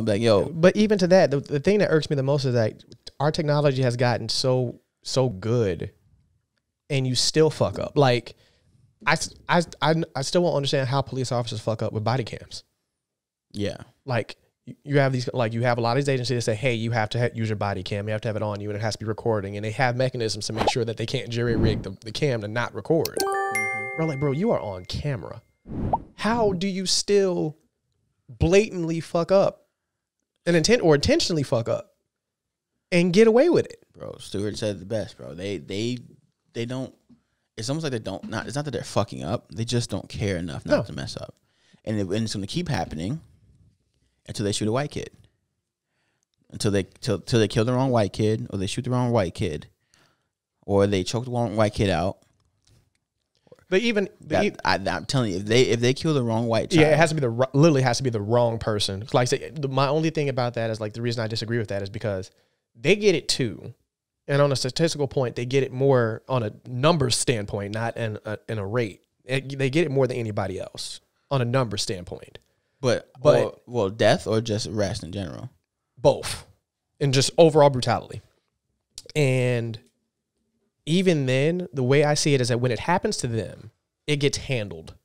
I'm like, yo. But even to that, the, the thing that irks me the most is that our technology has gotten so so good, and you still fuck up. Like, I I I, I still won't understand how police officers fuck up with body cams. Yeah. Like you have these like you have a lot of these agencies that say hey you have to ha use your body cam you have to have it on you and it has to be recording and they have mechanisms to make sure that they can't jerry rig the, the cam to not record mm bro like bro you are on camera how do you still blatantly fuck up an intent or intentionally fuck up and get away with it. Bro, Stewart said the best, bro. They they they don't it's almost like they don't not it's not that they're fucking up. They just don't care enough not no. to mess up. And, it, and it's gonna keep happening until they shoot a white kid. Until they till, till they kill the wrong white kid or they shoot the wrong white kid or they choke the wrong white kid out but even i am telling you, if they if they kill the wrong white child, yeah, it has to be the literally has to be the wrong person. Like say, the, my only thing about that is like the reason I disagree with that is because they get it too, and on a statistical point, they get it more on a numbers standpoint, not in a, in a rate. It, they get it more than anybody else on a number standpoint. But but or, well, death or just arrest in general, both, and just overall brutality, and even then, the way I see it is that when it happens to them, it gets handled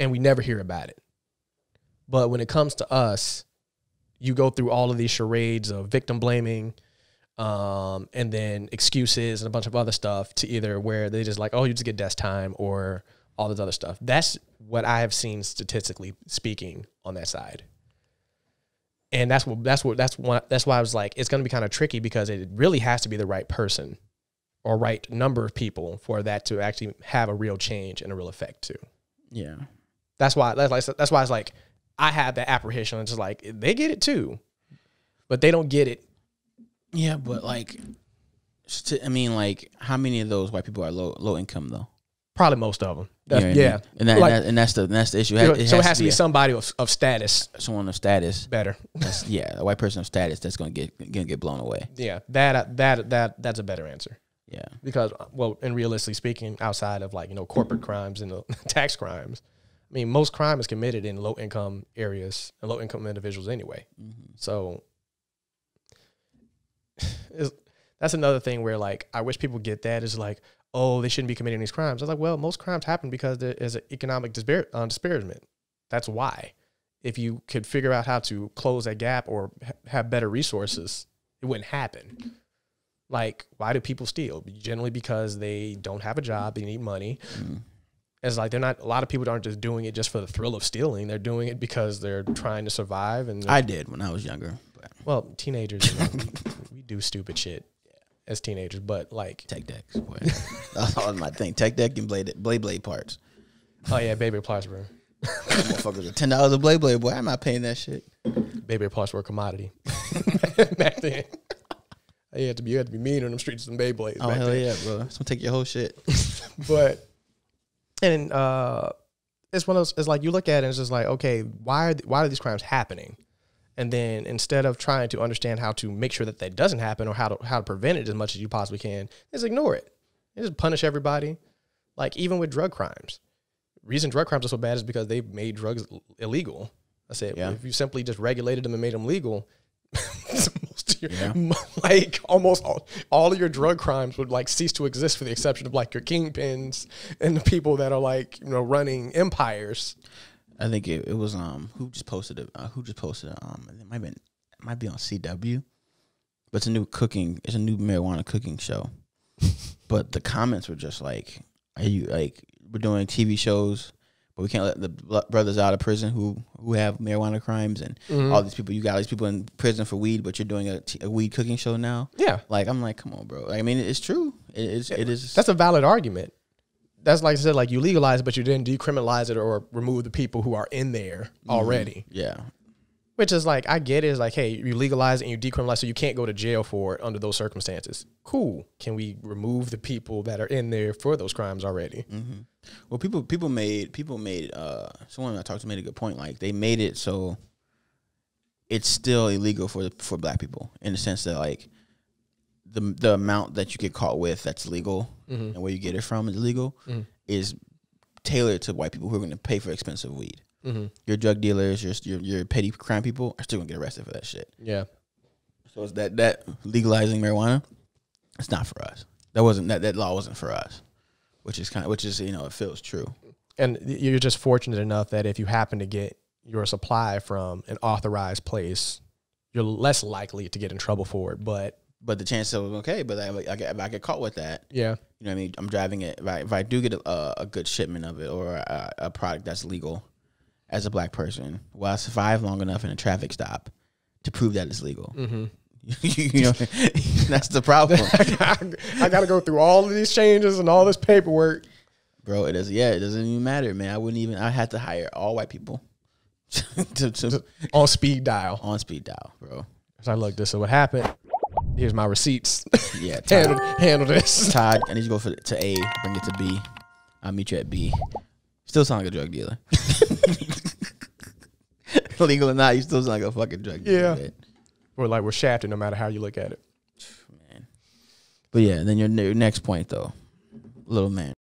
and we never hear about it. But when it comes to us, you go through all of these charades of victim blaming um, and then excuses and a bunch of other stuff to either where they just like, oh, you just get desk time or all this other stuff. That's what I have seen statistically speaking on that side. And that's what that's what that's why that's why I was like, it's gonna be kind of tricky because it really has to be the right person or right number of people for that to actually have a real change and a real effect too. Yeah, that's why that's like that's why it's like I have that apprehension. It's just like they get it too, but they don't get it. Yeah, but like, I mean, like, how many of those white people are low low income though? Probably most of them. That's, yeah, yeah. And, that, like, and, that, and, that's the and that's the issue. It has, it so it has to be, be somebody of, of, status. Someone of status. Better. yeah, a white person of status that's gonna get gonna get blown away. Yeah, that that that that's a better answer. Yeah. Because, uh, well, and realistically speaking, outside of like, you know, corporate crimes and tax crimes, I mean, most crime is committed in low income areas and low income individuals anyway. Mm-hmm. So that's another thing where like, I wish people get that is like, oh, they shouldn't be committing these crimes. I was like, well, most crimes happen because there is an economic dispar- uh, disparagement. That's why. If you could figure out how to close that gap or ha- have better resources, it wouldn't happen. Like, why do people steal? Generally because they don't have a job, they need money. Mm. It's like they're not. A lot of people aren't just doing it just for the thrill of stealing. They're doing it because they're trying to survive. And I did when I was younger. But. Well, teenagers, you know, we, we do stupid shit as teenagers, but like tech decks. That's all my thing. Tech deck and blade blade blade parts. Oh yeah, baby parts, bro. Motherfuckers are ten dollars a blade blade. Boy, I'm not paying that shit. Baby parts were a commodity back then you had to be you had to be mean on them streets and them Beyblades. Oh hell then. yeah, bro! It's gonna take your whole shit. but and uh, it's one of those. It's like you look at it, and it's just like, okay, why are th- why are these crimes happening? And then instead of trying to understand how to make sure that that doesn't happen or how to how to prevent it as much as you possibly can, just ignore it. They just punish everybody. Like even with drug crimes, reason drug crimes are so bad is because they made drugs illegal. I said, yeah. if you simply just regulated them and made them legal, your, yeah. like almost all, all of your drug crimes would like cease to exist for the exception of like your kingpins and the people that are like you know running empires. I think it, it was um who just posted it uh, who just posted it um it might be it might be on CW, but it's a new cooking it's a new marijuana cooking show, but the comments were just like are you like we're doing TV shows we can't let the brothers out of prison who who have marijuana crimes and mm-hmm. all these people. You got all these people in prison for weed, but you're doing a, t- a weed cooking show now. Yeah, like I'm like, come on, bro. Like, I mean, it's true. It is. It is. That's a valid argument. That's like I said, like you legalize, but you didn't decriminalize it or remove the people who are in there mm-hmm. already. Yeah, which is like, I get it. It's like, hey, you legalize it and you decriminalize, so you can't go to jail for it under those circumstances. Cool. Can we remove the people that are in there for those crimes already? Mm-hmm. Well, people people made people made uh, someone I talked to made a good point. Like they made it so it's still illegal for for black people in the sense that like the the amount that you get caught with that's legal mm-hmm. and where you get it from is legal mm-hmm. is tailored to white people who are going to pay for expensive weed mm-hmm. your drug dealers, your, your your petty crime people are still gonna get arrested for that shit. Yeah. So it's that that legalizing marijuana, it's not for us. That wasn't that that law wasn't for us, which is kind of which is you know it feels true. And you're just fortunate enough that if you happen to get your supply from an authorized place, you're less likely to get in trouble for it. But but the chance of okay, but I, I, if I get caught with that, yeah, you know what I mean. I'm driving it. If I, if I do get a, a good shipment of it or a, a product that's legal, as a black person will I survive long enough in a traffic stop to prove that it's legal? Mm-hmm. you know, that's the problem. I, got to go through all of these changes and all this paperwork, bro. It is. Yeah, it doesn't even matter, man. I wouldn't even. I had to hire all white people to, to, on speed dial. On speed dial, bro. I look, this is what happened. Here's my receipts. Yeah, Todd, handle, handle this. Todd, I need you to go for, to A. Bring it to B. I'll meet you at B. Still sound like a drug dealer. Legal or not, you still sound like a fucking drug dealer. Yeah. We're like we're shafted no matter how you look at it. man. But yeah, then your, your next point though, little man.